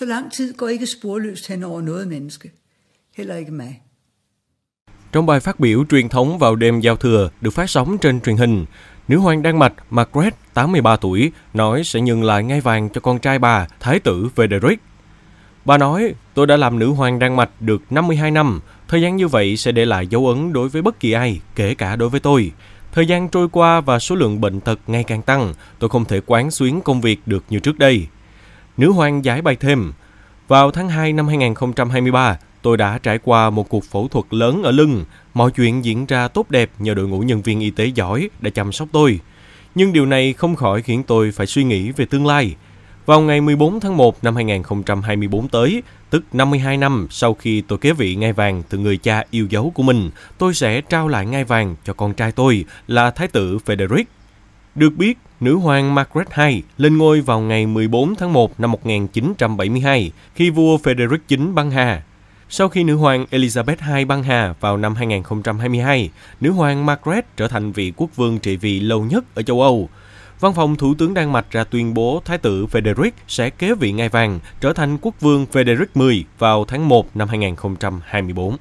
Så lang tid går ikke sporløst hen over noget menneske. Heller ikke mig. Trong bài phát biểu truyền thống vào đêm giao thừa được phát sóng trên truyền hình, nữ hoàng Đan Mạch Margaret, 83 tuổi, nói sẽ nhường lại ngai vàng cho con trai bà, Thái tử Frederick. Bà nói, tôi đã làm nữ hoàng Đan Mạch được 52 năm, thời gian như vậy sẽ để lại dấu ấn đối với bất kỳ ai, kể cả đối với tôi. Thời gian trôi qua và số lượng bệnh tật ngày càng tăng, tôi không thể quán xuyến công việc được như trước đây. Nữ hoàng giải bày thêm, vào tháng 2 năm 2023, tôi đã trải qua một cuộc phẫu thuật lớn ở lưng. Mọi chuyện diễn ra tốt đẹp nhờ đội ngũ nhân viên y tế giỏi đã chăm sóc tôi. Nhưng điều này không khỏi khiến tôi phải suy nghĩ về tương lai. Vào ngày 14 tháng 1 năm 2024 tới, tức 52 năm sau khi tôi kế vị ngai vàng từ người cha yêu dấu của mình, tôi sẽ trao lại ngai vàng cho con trai tôi là Thái tử Frederick. Được biết, nữ hoàng Margaret II lên ngôi vào ngày 14 tháng 1 năm 1972 khi vua Frederick IX băng hà. Sau khi nữ hoàng Elizabeth II băng hà vào năm 2022, nữ hoàng Margaret trở thành vị quốc vương trị vì lâu nhất ở châu Âu. Văn phòng Thủ tướng Đan Mạch ra tuyên bố Thái tử Frederick sẽ kế vị ngai vàng trở thành quốc vương Frederick X vào tháng 1 năm 2024.